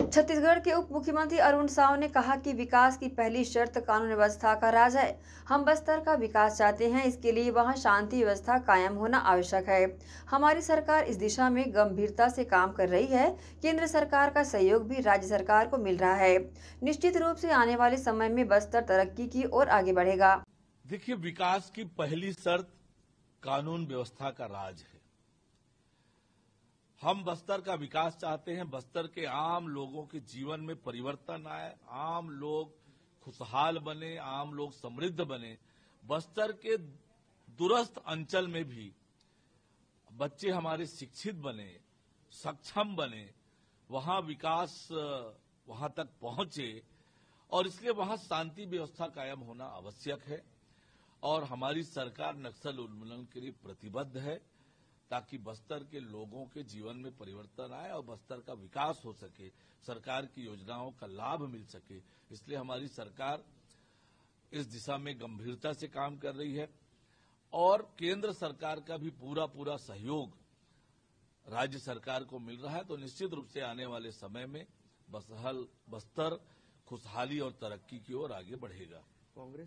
छत्तीसगढ़ के उप मुख्यमंत्री अरुण साव ने कहा कि विकास की पहली शर्त कानून व्यवस्था का राज है हम बस्तर का विकास चाहते हैं इसके लिए वहां शांति व्यवस्था कायम होना आवश्यक है हमारी सरकार इस दिशा में गंभीरता से काम कर रही है केंद्र सरकार का सहयोग भी राज्य सरकार को मिल रहा है निश्चित रूप से आने वाले समय में बस्तर तरक्की की ओर आगे बढ़ेगा देखिए विकास की पहली शर्त कानून व्यवस्था का राज है हम बस्तर का विकास चाहते हैं बस्तर के आम लोगों के जीवन में परिवर्तन आए आम लोग खुशहाल बने आम लोग समृद्ध बने बस्तर के दूरस्थ अंचल में भी बच्चे हमारे शिक्षित बने सक्षम बने वहां विकास वहां तक पहुंचे और इसलिए वहां शांति व्यवस्था कायम होना आवश्यक है और हमारी सरकार नक्सल उन्मूलन के लिए प्रतिबद्ध है ताकि बस्तर के लोगों के जीवन में परिवर्तन आए और बस्तर का विकास हो सके सरकार की योजनाओं का लाभ मिल सके इसलिए हमारी सरकार इस दिशा में गंभीरता से काम कर रही है और केंद्र सरकार का भी पूरा पूरा सहयोग राज्य सरकार को मिल रहा है तो निश्चित रूप से आने वाले समय में बसहल बस्तर खुशहाली और तरक्की की ओर आगे बढ़ेगा कांग्रेस